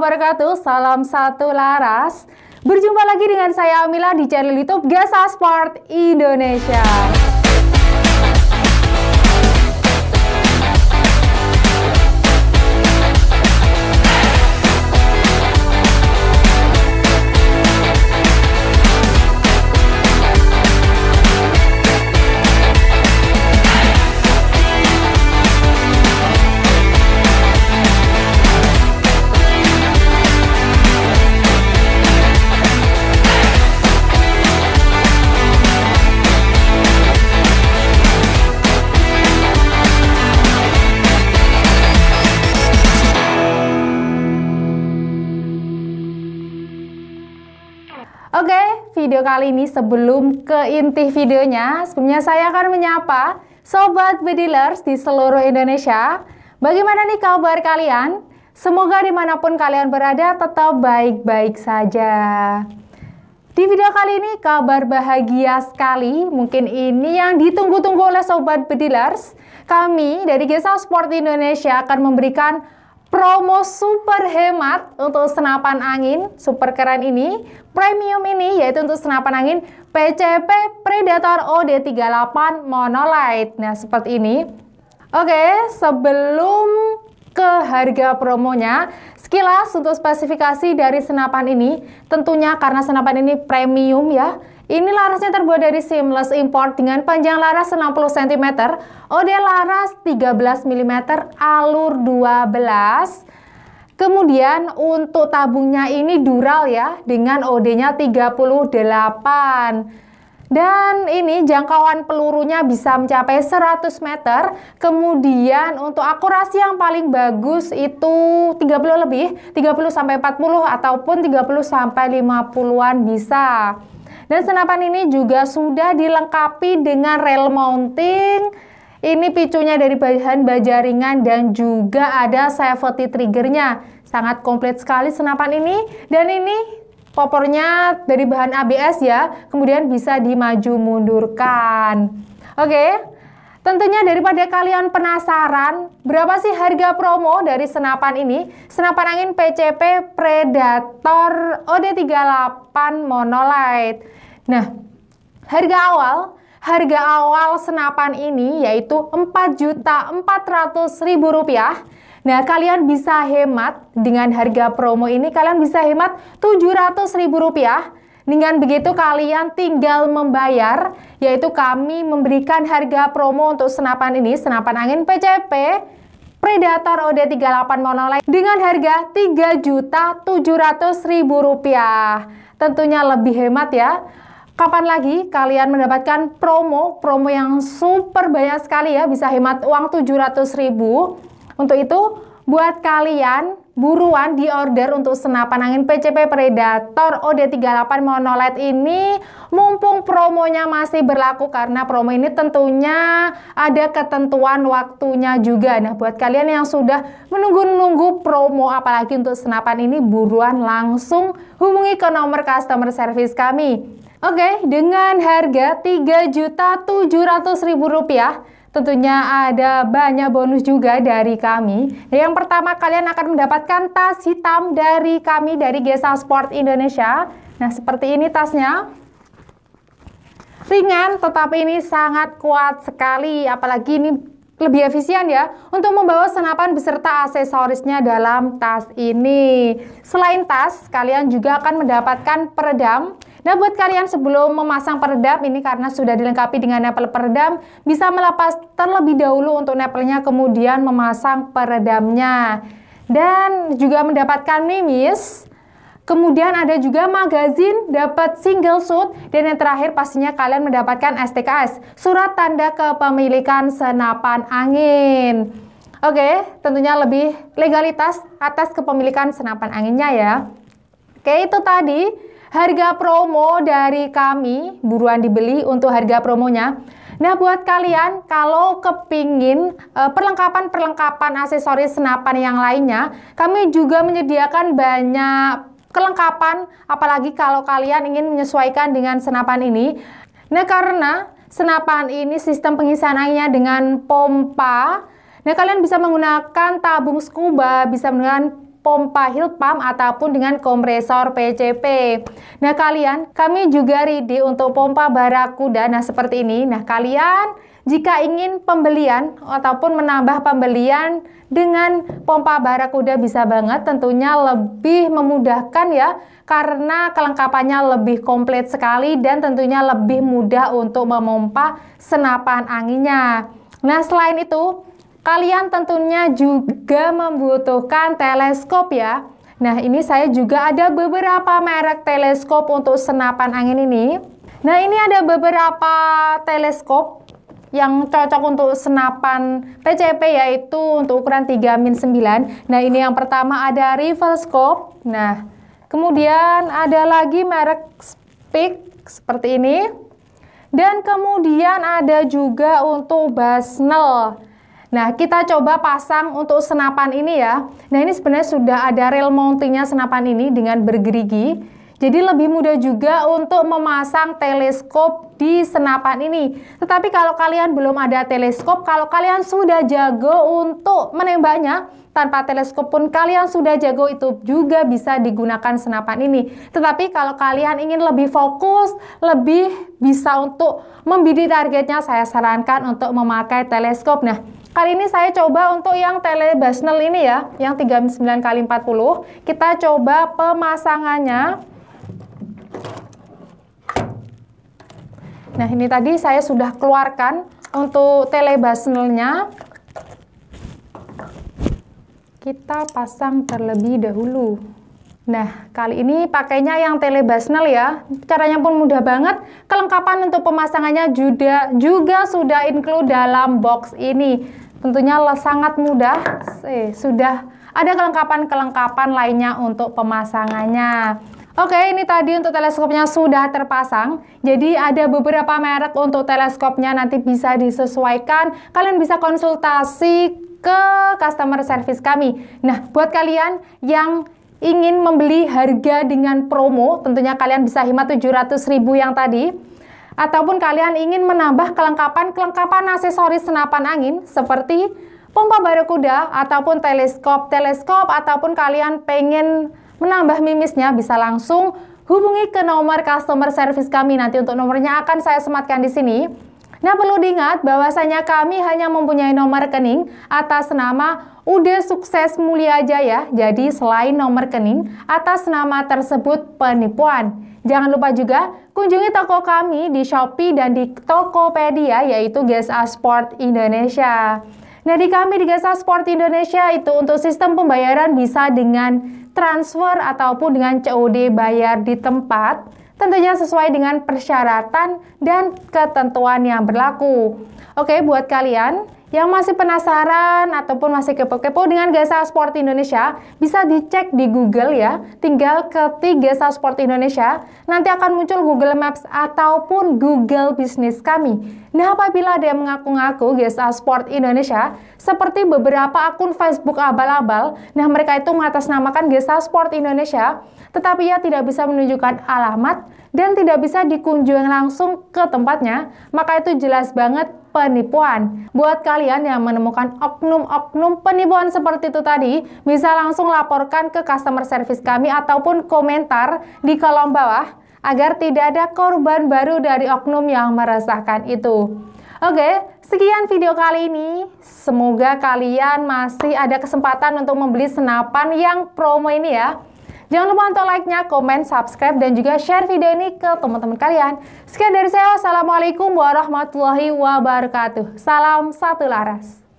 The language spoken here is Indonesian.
wabarakatuh. Salam satu laras. Berjumpa lagi dengan saya Amila di channel YouTube Gasa Sport Indonesia. video kali ini sebelum ke inti videonya, sebelumnya saya akan menyapa Sobat Bedilers di seluruh Indonesia. Bagaimana nih kabar kalian? Semoga dimanapun kalian berada tetap baik-baik saja. Di video kali ini kabar bahagia sekali, mungkin ini yang ditunggu-tunggu oleh Sobat Bedilers. Kami dari Gesa Sport Indonesia akan memberikan promo super hemat untuk senapan angin super keren ini premium ini yaitu untuk senapan angin PCP Predator OD38 Monolight nah seperti ini oke sebelum ke harga promonya sekilas untuk spesifikasi dari senapan ini tentunya karena senapan ini premium ya ini larasnya terbuat dari seamless import dengan panjang laras 60 cm, OD laras 13 mm, alur 12. Kemudian untuk tabungnya ini dural ya, dengan OD-nya 38. Dan ini jangkauan pelurunya bisa mencapai 100 meter. Kemudian untuk akurasi yang paling bagus itu 30 lebih, 30 sampai 40 ataupun 30 sampai 50-an bisa. Dan senapan ini juga sudah dilengkapi dengan rail mounting, ini picunya dari bahan baja ringan dan juga ada safety triggernya. Sangat komplit sekali senapan ini. Dan ini popornya dari bahan ABS ya. Kemudian bisa dimaju mundurkan. Oke. Okay. Tentunya daripada kalian penasaran, berapa sih harga promo dari senapan ini? Senapan angin PCP Predator OD38 Monolight. Nah, harga awal Harga awal senapan ini yaitu Rp4.400.000. Nah, kalian bisa hemat dengan harga promo ini kalian bisa hemat Rp700.000 dengan begitu kalian tinggal membayar yaitu kami memberikan harga promo untuk senapan ini, senapan angin PCP Predator OD38 Monolight dengan harga Rp3.700.000. Tentunya lebih hemat ya. Kapan lagi kalian mendapatkan promo, promo yang super banyak sekali ya, bisa hemat uang Rp700.000. Untuk itu, buat kalian buruan diorder untuk senapan angin PCP Predator OD38 Monolight ini mumpung promonya masih berlaku karena promo ini tentunya ada ketentuan waktunya juga. Nah, buat kalian yang sudah menunggu-nunggu promo apalagi untuk senapan ini buruan langsung hubungi ke nomor customer service kami. Oke, dengan harga Rp3.700.000 Tentunya ada banyak bonus juga dari kami. Nah, yang pertama kalian akan mendapatkan tas hitam dari kami dari Gesa Sport Indonesia. Nah, seperti ini tasnya. Ringan tetapi ini sangat kuat sekali apalagi ini lebih efisien ya untuk membawa senapan beserta aksesorisnya dalam tas ini. Selain tas, kalian juga akan mendapatkan peredam Nah, buat kalian sebelum memasang peredam ini karena sudah dilengkapi dengan nepel peredam, bisa melepas terlebih dahulu untuk nepelnya kemudian memasang peredamnya. Dan juga mendapatkan mimis. Kemudian ada juga magazin, dapat single suit, dan yang terakhir pastinya kalian mendapatkan STKS, surat tanda kepemilikan senapan angin. Oke, tentunya lebih legalitas atas kepemilikan senapan anginnya ya. Oke, itu tadi harga promo dari kami buruan dibeli untuk harga promonya. Nah, buat kalian kalau kepingin eh, perlengkapan-perlengkapan aksesoris senapan yang lainnya, kami juga menyediakan banyak kelengkapan apalagi kalau kalian ingin menyesuaikan dengan senapan ini. Nah, karena senapan ini sistem pengisian airnya dengan pompa Nah, kalian bisa menggunakan tabung scuba, bisa menggunakan pompa Pump ataupun dengan kompresor PCP. Nah, kalian kami juga ready untuk pompa Barakuda nah seperti ini. Nah, kalian jika ingin pembelian ataupun menambah pembelian dengan pompa Barakuda bisa banget tentunya lebih memudahkan ya karena kelengkapannya lebih komplit sekali dan tentunya lebih mudah untuk memompa senapan anginnya. Nah, selain itu, Kalian tentunya juga membutuhkan teleskop ya. Nah, ini saya juga ada beberapa merek teleskop untuk senapan angin ini. Nah, ini ada beberapa teleskop yang cocok untuk senapan PCP yaitu untuk ukuran 3 min 9. Nah, ini yang pertama ada Rival Scope. Nah, kemudian ada lagi merek Speak seperti ini. Dan kemudian ada juga untuk Basnel. Nah, kita coba pasang untuk senapan ini ya. Nah, ini sebenarnya sudah ada rail mountingnya senapan ini dengan bergerigi. Jadi lebih mudah juga untuk memasang teleskop di senapan ini. Tetapi kalau kalian belum ada teleskop, kalau kalian sudah jago untuk menembaknya, tanpa teleskop pun kalian sudah jago itu juga bisa digunakan senapan ini. Tetapi kalau kalian ingin lebih fokus, lebih bisa untuk membidik targetnya, saya sarankan untuk memakai teleskop. Nah, Kali ini saya coba untuk yang telebasnel ini ya, yang 39 kali 40. Kita coba pemasangannya. Nah, ini tadi saya sudah keluarkan untuk telebasnelnya. Kita pasang terlebih dahulu. Nah, kali ini pakainya yang telebasnel ya. Caranya pun mudah banget. Kelengkapan untuk pemasangannya juga, juga sudah include dalam box ini. Tentunya sangat mudah. Eh, sudah ada kelengkapan-kelengkapan lainnya untuk pemasangannya. Oke, ini tadi untuk teleskopnya sudah terpasang. Jadi ada beberapa merek untuk teleskopnya nanti bisa disesuaikan. Kalian bisa konsultasi ke customer service kami. Nah, buat kalian yang ingin membeli harga dengan promo, tentunya kalian bisa hemat ribu yang tadi. Ataupun kalian ingin menambah kelengkapan-kelengkapan aksesoris senapan angin seperti pompa barakuda ataupun teleskop-teleskop ataupun kalian pengen menambah mimisnya bisa langsung hubungi ke nomor customer service kami nanti untuk nomornya akan saya sematkan di sini. Nah, perlu diingat bahwasanya kami hanya mempunyai nomor rekening atas nama Ude Sukses Mulia Jaya. Jadi, selain nomor rekening atas nama tersebut penipuan. Jangan lupa juga kunjungi toko kami di Shopee dan di Tokopedia yaitu Gesa Sport Indonesia. Nah, di kami di Gesa Sport Indonesia itu untuk sistem pembayaran bisa dengan transfer ataupun dengan COD bayar di tempat tentunya sesuai dengan persyaratan dan ketentuan yang berlaku. Oke, buat kalian yang masih penasaran ataupun masih kepo-kepo dengan Gesa Sport Indonesia, bisa dicek di Google ya. Tinggal ketik Gesa Sport Indonesia, nanti akan muncul Google Maps ataupun Google Bisnis kami. Nah, apabila ada yang mengaku-ngaku Gesa Sport Indonesia, seperti beberapa akun Facebook abal-abal, nah mereka itu mengatasnamakan Gesa Sport Indonesia, tetapi ia tidak bisa menunjukkan alamat dan tidak bisa dikunjungi langsung ke tempatnya, maka itu jelas banget penipuan. Buat kalian yang menemukan oknum-oknum penipuan seperti itu tadi, bisa langsung laporkan ke customer service kami ataupun komentar di kolom bawah agar tidak ada korban baru dari oknum yang meresahkan itu. Oke, sekian video kali ini. Semoga kalian masih ada kesempatan untuk membeli senapan yang promo ini ya. Jangan lupa untuk like-nya, komen, subscribe, dan juga share video ini ke teman-teman kalian. Sekian dari saya, Wassalamualaikum warahmatullahi wabarakatuh. Salam satu laras.